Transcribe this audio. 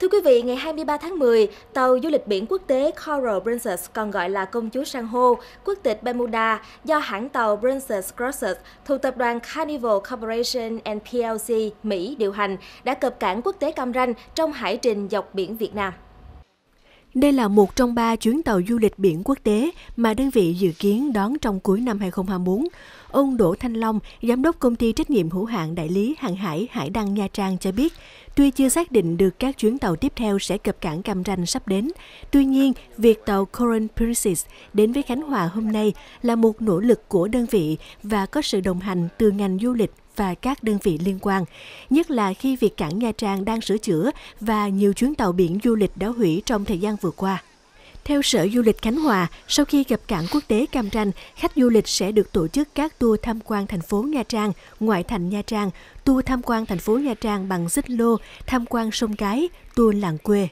Thưa quý vị, ngày 23 tháng 10, tàu du lịch biển quốc tế Coral Princess còn gọi là công chúa san hô, quốc tịch Bermuda do hãng tàu Princess Cruises thuộc tập đoàn Carnival Corporation and PLC Mỹ điều hành đã cập cảng quốc tế Cam Ranh trong hải trình dọc biển Việt Nam. Đây là một trong ba chuyến tàu du lịch biển quốc tế mà đơn vị dự kiến đón trong cuối năm 2024. Ông Đỗ Thanh Long, giám đốc công ty trách nhiệm hữu hạn đại lý hàng hải Hải Đăng Nha Trang cho biết, tuy chưa xác định được các chuyến tàu tiếp theo sẽ cập cảng Cam Ranh sắp đến, tuy nhiên, việc tàu Coron Princess đến với Khánh Hòa hôm nay là một nỗ lực của đơn vị và có sự đồng hành từ ngành du lịch và các đơn vị liên quan, nhất là khi việc cảng Nha Trang đang sửa chữa và nhiều chuyến tàu biển du lịch đã hủy trong thời gian vừa qua. Theo Sở Du lịch Khánh Hòa, sau khi gặp cảng quốc tế Cam Ranh, khách du lịch sẽ được tổ chức các tour tham quan thành phố Nha Trang, ngoại thành Nha Trang, tour tham quan thành phố Nha Trang bằng xích lô, tham quan sông Cái, tour làng quê.